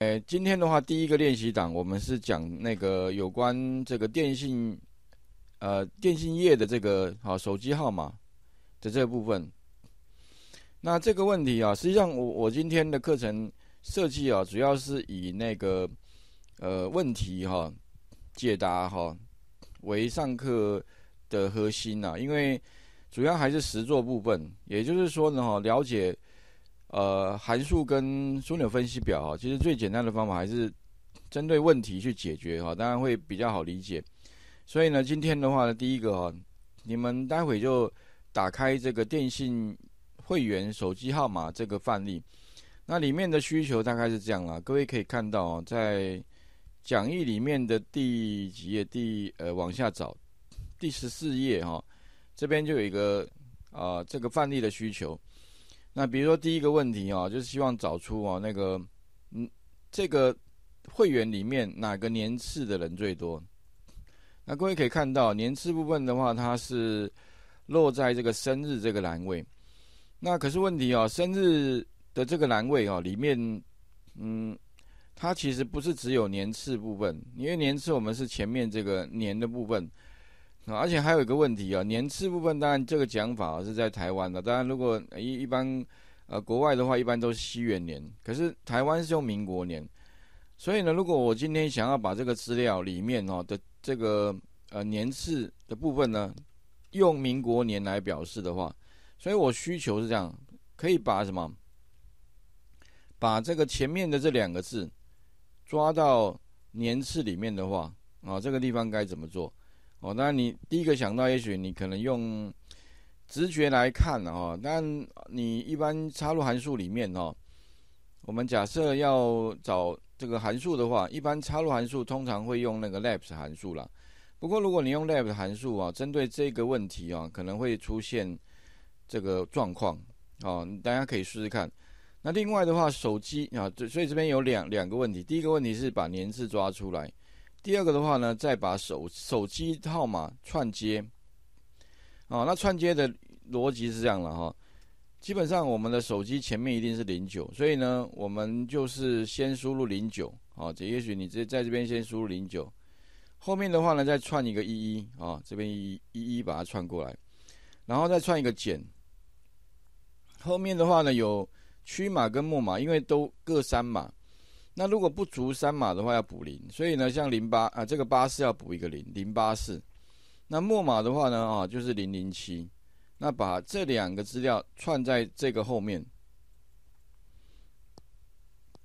呃，今天的话，第一个练习档，我们是讲那个有关这个电信，呃，电信业的这个好手机号码的这部分。那这个问题啊，实际上我我今天的课程设计啊，主要是以那个呃问题哈解答哈为上课的核心呐，因为主要还是实作部分，也就是说呢哈，了解。呃，函数跟枢纽分析表哈，其实最简单的方法还是针对问题去解决哈，当然会比较好理解。所以呢，今天的话，呢，第一个哈，你们待会就打开这个电信会员手机号码这个范例，那里面的需求大概是这样啦。各位可以看到哦，在讲义里面的第几页？第呃，往下找，第十四页哈，这边就有一个啊，这个范例的需求。那比如说第一个问题哦，就是希望找出哦那个嗯这个会员里面哪个年次的人最多。那各位可以看到年次部分的话，它是落在这个生日这个栏位。那可是问题哦，生日的这个栏位哦里面，嗯，它其实不是只有年次部分，因为年次我们是前面这个年的部分。而且还有一个问题啊，年次部分当然这个讲法是在台湾的。当然，如果一一般呃国外的话，一般都是西元年，可是台湾是用民国年。所以呢，如果我今天想要把这个资料里面哦的这个呃年次的部分呢，用民国年来表示的话，所以我需求是这样，可以把什么把这个前面的这两个字抓到年次里面的话啊，这个地方该怎么做？哦，那你第一个想到，也许你可能用直觉来看哦，但你一般插入函数里面哦，我们假设要找这个函数的话，一般插入函数通常会用那个 l a b s 函数啦。不过如果你用 l a b s 函数啊，针对这个问题啊，可能会出现这个状况啊，大家可以试试看。那另外的话，手机啊，这所以这边有两两个问题，第一个问题是把年次抓出来。第二个的话呢，再把手手机号码串接，哦，那串接的逻辑是这样了哈，基本上我们的手机前面一定是零九，所以呢，我们就是先输入零九，啊，这也许你直接在这边先输入零九，后面的话呢，再串一个一一，啊，这边一一一一把它串过来，然后再串一个减，后面的话呢，有区码跟木码，因为都各三码。那如果不足三码的话，要补零。所以呢，像零八啊，这个八四要补一个零，零八四。那末码的话呢，啊，就是零零七。那把这两个资料串在这个后面，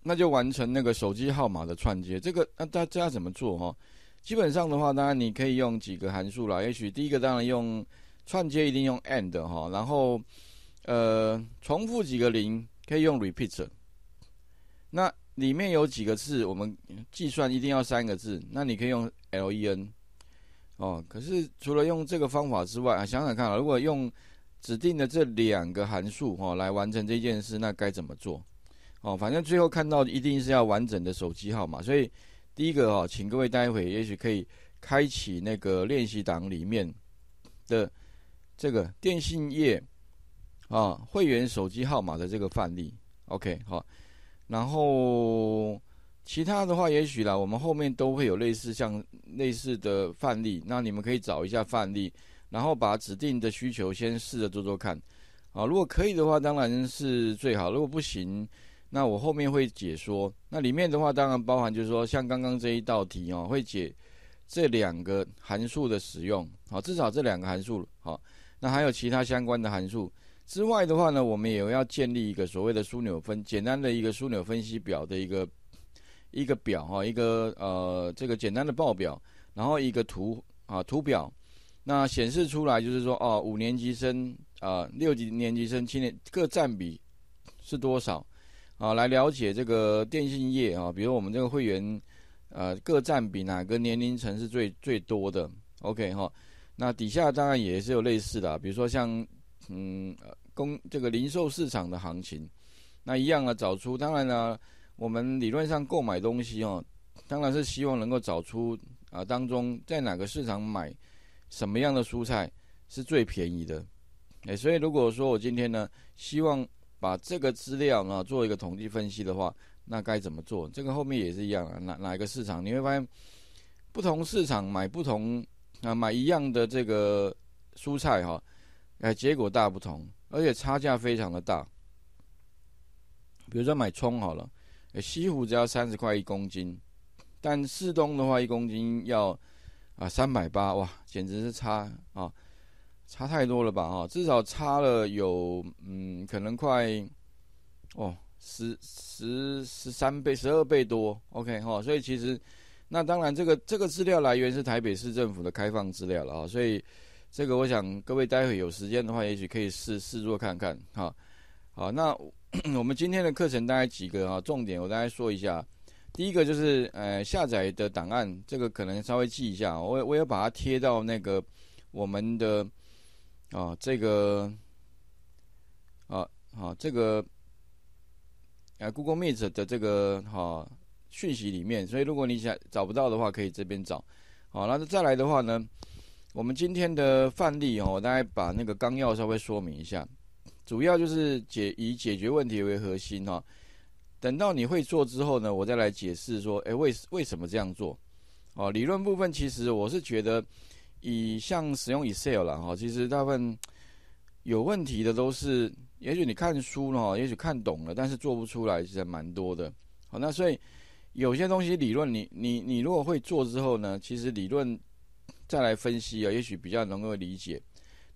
那就完成那个手机号码的串接。这个那大家怎么做哈？基本上的话，当然你可以用几个函数啦。也许第一个当然用串接，一定用 and 哈。然后，呃，重复几个零可以用 repeat。那里面有几个字，我们计算一定要三个字。那你可以用 len 哦。可是除了用这个方法之外啊，想想看啊，如果用指定的这两个函数哈来完成这件事，那该怎么做？哦，反正最后看到一定是要完整的手机号码。所以第一个哦，请各位待会也许可以开启那个练习档里面的这个电信业啊会员手机号码的这个范例。OK，好。然后其他的话，也许啦，我们后面都会有类似像类似的范例，那你们可以找一下范例，然后把指定的需求先试着做做看，啊，如果可以的话，当然是最好；如果不行，那我后面会解说。那里面的话，当然包含就是说，像刚刚这一道题哦，会解这两个函数的使用，好，至少这两个函数，好，那还有其他相关的函数。之外的话呢，我们也要建立一个所谓的枢纽分简单的一个枢纽分析表的一个一个表哈，一个呃这个简单的报表，然后一个图啊图表，那显示出来就是说哦五年级生啊六级年级生七年各占比是多少啊来了解这个电信业啊，比如我们这个会员呃各占比哪个年龄层是最最多的 OK 哈，那底下当然也是有类似的，比如说像嗯公这个零售市场的行情，那一样啊，找出当然呢，我们理论上购买东西哦，当然是希望能够找出啊，当中在哪个市场买什么样的蔬菜是最便宜的。哎，所以如果说我今天呢，希望把这个资料呢做一个统计分析的话，那该怎么做？这个后面也是一样啊，哪哪一个市场你会发现，不同市场买不同啊，买一样的这个蔬菜哈，哎，结果大不同。而且差价非常的大，比如说买葱好了，西湖只要三十块一公斤，但市东的话一公斤要啊三百八，哇，简直是差啊，差太多了吧？哈，至少差了有嗯，可能快哦十十十三倍，十二倍多。OK 哈，所以其实那当然这个这个资料来源是台北市政府的开放资料了啊，所以。这个我想各位待会有时间的话，也许可以试试做看看哈。好，那我们今天的课程大概几个哈重点我大概说一下。第一个就是呃下载的档案，这个可能稍微记一下。我我也把它贴到那个我们的啊这个啊啊这个啊 Google Meet 的这个哈讯息里面。所以如果你想找不到的话，可以这边找。好，那再来的话呢？我们今天的范例哦，我大概把那个纲要稍微说明一下，主要就是解以解决问题为核心哦。等到你会做之后呢，我再来解释说，哎，为为什么这样做？哦，理论部分其实我是觉得，以像使用 Excel 了哈，其实大部分有问题的都是，也许你看书了，也许看懂了，但是做不出来，其实蛮多的。好，那所以有些东西理论，你你你如果会做之后呢，其实理论。再来分析啊，也许比较能够理解。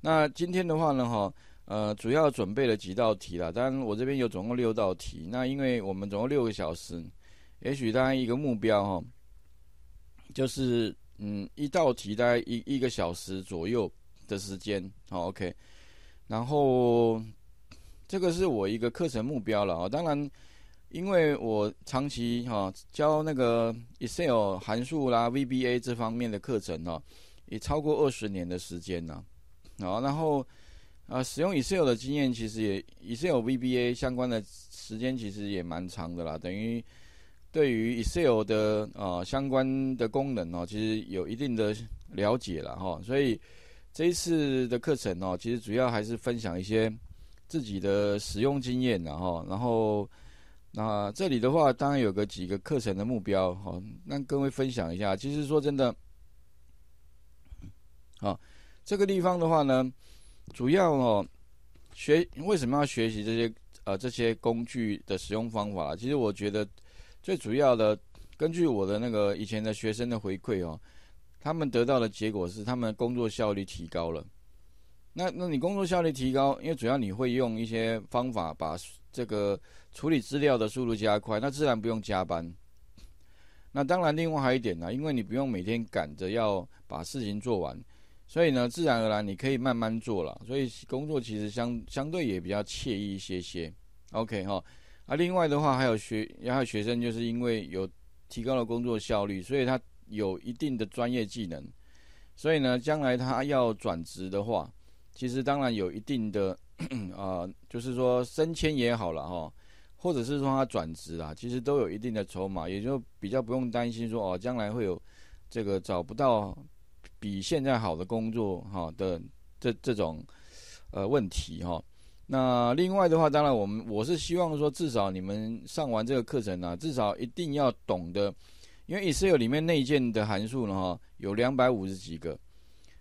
那今天的话呢，哈，呃，主要准备了几道题了。当然，我这边有总共六道题。那因为我们总共六个小时，也许大家一个目标哈，就是嗯，一道题大概一一个小时左右的时间。好，OK。然后这个是我一个课程目标了啊。当然。因为我长期哈教那个 Excel 函数啦、VBA 这方面的课程哦，也超过二十年的时间呢。好，然后啊，使用 Excel 的经验其实也 Excel VBA 相关的时间其实也蛮长的啦。等于对于 Excel 的啊相关的功能哦，其实有一定的了解了哈。所以这一次的课程哦，其实主要还是分享一些自己的使用经验然后然后。那这里的话，当然有个几个课程的目标哈，跟各位分享一下。其实说真的，好这个地方的话呢，主要哦，学为什么要学习这些呃这些工具的使用方法？其实我觉得最主要的，根据我的那个以前的学生的回馈哦，他们得到的结果是他们工作效率提高了。那，那你工作效率提高，因为主要你会用一些方法把这个处理资料的速度加快，那自然不用加班。那当然，另外还有一点呢，因为你不用每天赶着要把事情做完，所以呢，自然而然你可以慢慢做了，所以工作其实相相对也比较惬意一些些。OK 哈，啊，另外的话还有学，还有学生，就是因为有提高了工作效率，所以他有一定的专业技能，所以呢，将来他要转职的话。其实当然有一定的啊，就是说升迁也好了哈，或者是说他转职啦，其实都有一定的筹码，也就比较不用担心说哦，将来会有这个找不到比现在好的工作哈的这这种呃问题哈。那另外的话，当然我们我是希望说，至少你们上完这个课程呢，至少一定要懂得，因为 Excel 里面内建的函数呢哈，有两百五十几个。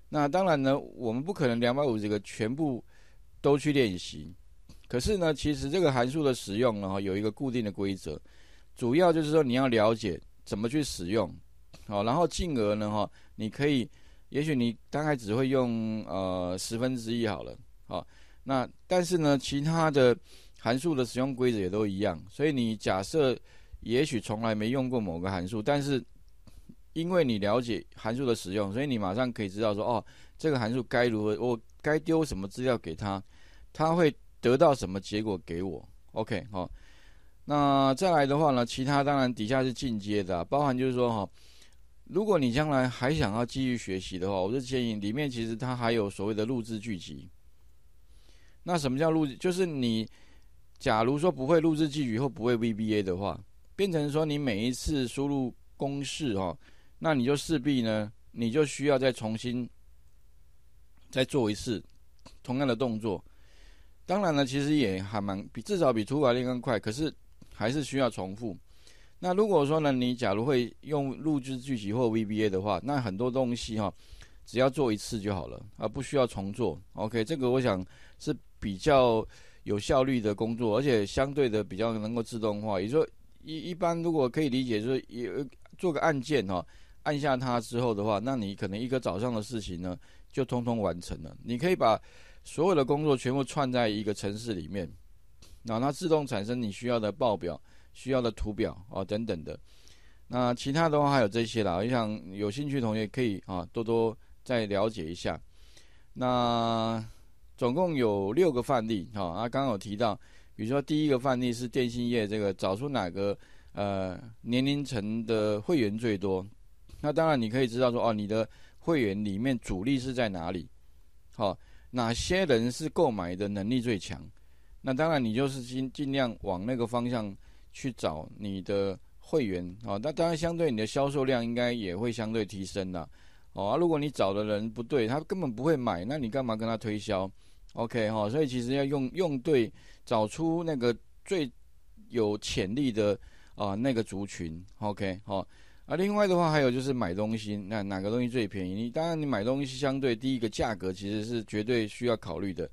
那当然呢，我们不可能两百五十个全部都去练习。可是呢，其实这个函数的使用呢，有一个固定的规则，主要就是说你要了解怎么去使用，好，然后进而呢，哈，你可以，也许你大概只会用呃十分之一好了，好，那但是呢，其他的函数的使用规则也都一样，所以你假设也许从来没用过某个函数，但是。因为你了解函数的使用，所以你马上可以知道说哦，这个函数该如何，我该丢什么资料给他，他会得到什么结果给我。OK，好。那再来的话呢，其他当然底下是进阶的，包含就是说哈，如果你将来还想要继续学习的话，我就建议里面其实它还有所谓的录制剧集。那什么叫录？就是你假如说不会录制聚集或不会 VBA 的话，变成说你每一次输入公式哈。那你就势必呢，你就需要再重新再做一次同样的动作。当然呢，其实也还蛮比至少比涂白练更快，可是还是需要重复。那如果说呢，你假如会用录制剧集或 VBA 的话，那很多东西哈，只要做一次就好了，而不需要重做。OK，这个我想是比较有效率的工作，而且相对的比较能够自动化。也就说，一一般如果可以理解，就是有做个按键哈。按下它之后的话，那你可能一个早上的事情呢就通通完成了。你可以把所有的工作全部串在一个城市里面，后它自动产生你需要的报表、需要的图表啊等等的。那其他的话还有这些啦，我想有兴趣的同学可以啊多多再了解一下。那总共有六个范例哈，啊，刚刚有提到，比如说第一个范例是电信业这个找出哪个呃年龄层的会员最多。那当然，你可以知道说，哦，你的会员里面主力是在哪里？好，哪些人是购买的能力最强？那当然，你就是尽尽量往那个方向去找你的会员啊。那当然，相对你的销售量应该也会相对提升的。哦，如果你找的人不对，他根本不会买，那你干嘛跟他推销？OK 哈，所以其实要用用对，找出那个最有潜力的啊那个族群。OK 好。啊，另外的话还有就是买东西，那哪个东西最便宜？你当然你买东西相对第一个价格其实是绝对需要考虑的，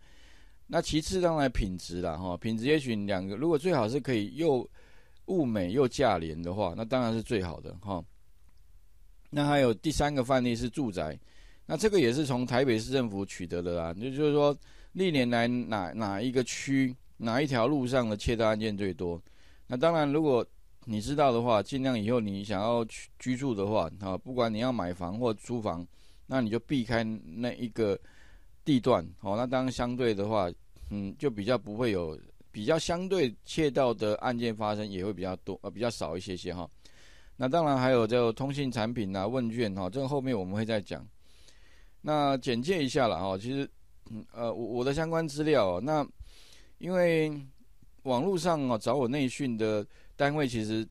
那其次当然品质啦，哈，品质也许两个如果最好是可以又物美又价廉的话，那当然是最好的，哈。那还有第三个范例是住宅，那这个也是从台北市政府取得的啦，那就是说历年来哪哪一个区哪一条路上的窃盗案件最多？那当然如果你知道的话，尽量以后你想要居居住的话，啊，不管你要买房或租房，那你就避开那一个地段，哦，那当然相对的话，嗯，就比较不会有比较相对切到的案件发生，也会比较多，呃，比较少一些些哈。那当然还有就通信产品呐、问卷哈，这个后面我们会再讲。那简介一下了哈，其实，呃，我我的相关资料，那因为网络上啊找我内训的。单位其实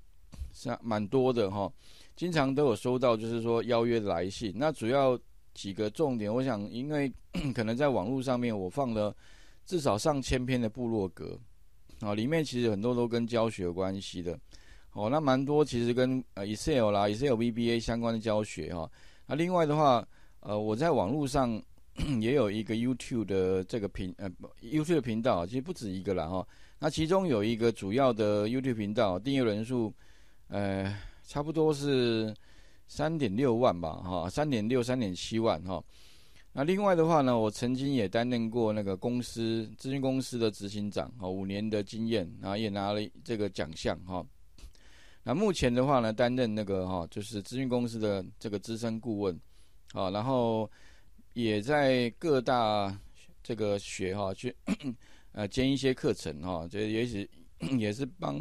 是蛮多的哈，经常都有收到就是说邀约的来信。那主要几个重点，我想因为 可能在网络上面我放了至少上千篇的部落格啊，里面其实很多都跟教学有关系的。哦，那蛮多其实跟呃 Excel 啦、Excel VBA 相关的教学哈。那另外的话，呃，我在网络上。也有一个 YouTube 的这个频呃 YouTube 频道，其实不止一个了哈。那其中有一个主要的 YouTube 频道，订阅人数呃差不多是三点六万吧哈，三点六三点七万哈。那另外的话呢，我曾经也担任过那个公司咨询公司的执行长，哈五年的经验，然后也拿了这个奖项哈。那目前的话呢，担任那个哈就是咨询公司的这个资深顾问，好然后。也在各大这个学哈去呃兼一些课程哈，就也许 也是帮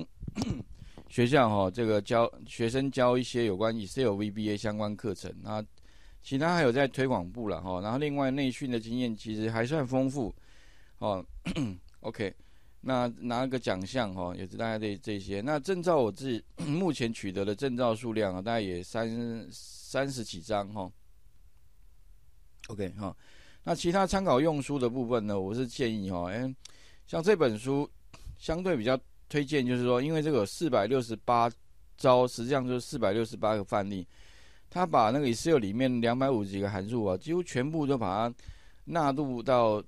学校哈这个教学生教一些有关 Excel VBA 相关课程。那其他还有在推广部了哈，然后另外内训的经验其实还算丰富哦。OK，那拿个奖项哈，也是大概这这些。那证照我自己 目前取得的证照数量啊，大概也三三十几张哈。OK 哈，那其他参考用书的部分呢？我是建议哈，哎，像这本书相对比较推荐，就是说，因为这个四百六十八招，实际上就是四百六十八个范例，他把那个 Excel 里面两百五十个函数啊，几乎全部都把它纳入到。